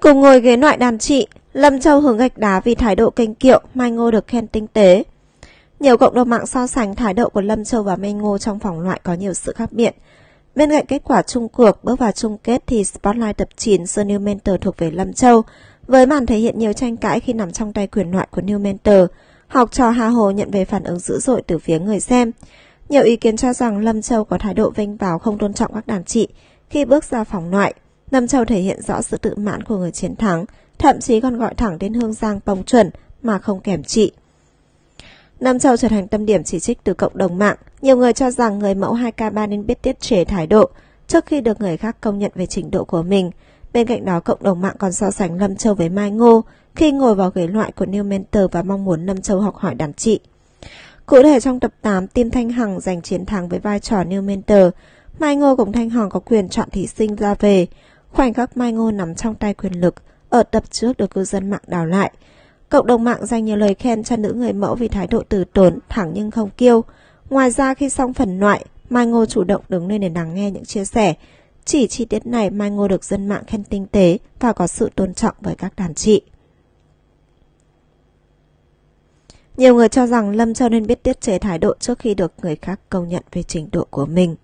Cùng ngồi ghế loại đàn chị, Lâm Châu hướng gạch đá vì thái độ kinh kiệu, Mai Ngô được khen tinh tế. Nhiều cộng đồng mạng so sánh thái độ của Lâm Châu và Mai Ngô trong phòng loại có nhiều sự khác biệt. Bên cạnh kết quả chung cuộc bước vào chung kết thì Spotlight tập 9 The New Mentor thuộc về Lâm Châu, với màn thể hiện nhiều tranh cãi khi nằm trong tay quyền loại của New Mentor, học trò Hà Hồ nhận về phản ứng dữ dội từ phía người xem. Nhiều ý kiến cho rằng Lâm Châu có thái độ vênh vào không tôn trọng các đàn chị khi bước ra phòng loại lâm Châu thể hiện rõ sự tự mãn của người chiến thắng, thậm chí còn gọi thẳng đến Hương Giang bồng chuẩn mà không kèm trị. Nam Châu trở thành tâm điểm chỉ trích từ cộng đồng mạng. Nhiều người cho rằng người mẫu 2K3 nên biết tiết chế thái độ trước khi được người khác công nhận về trình độ của mình. Bên cạnh đó, cộng đồng mạng còn so sánh Lâm Châu với Mai Ngô khi ngồi vào ghế loại của New Mentor và mong muốn Lâm Châu học hỏi đàn trị Cụ thể trong tập 8, Tim Thanh Hằng giành chiến thắng với vai trò New Mentor. Mai Ngô cùng Thanh Hằng có quyền chọn thí sinh ra về. Khoảnh khắc Mai Ngô nằm trong tay quyền lực, ở tập trước được cư dân mạng đào lại. Cộng đồng mạng dành nhiều lời khen cho nữ người mẫu vì thái độ từ tốn, thẳng nhưng không kiêu. Ngoài ra khi xong phần loại, Mai Ngô chủ động đứng lên để lắng nghe những chia sẻ. Chỉ chi tiết này Mai Ngô được dân mạng khen tinh tế và có sự tôn trọng với các đàn chị. Nhiều người cho rằng Lâm Châu nên biết tiết chế thái độ trước khi được người khác công nhận về trình độ của mình.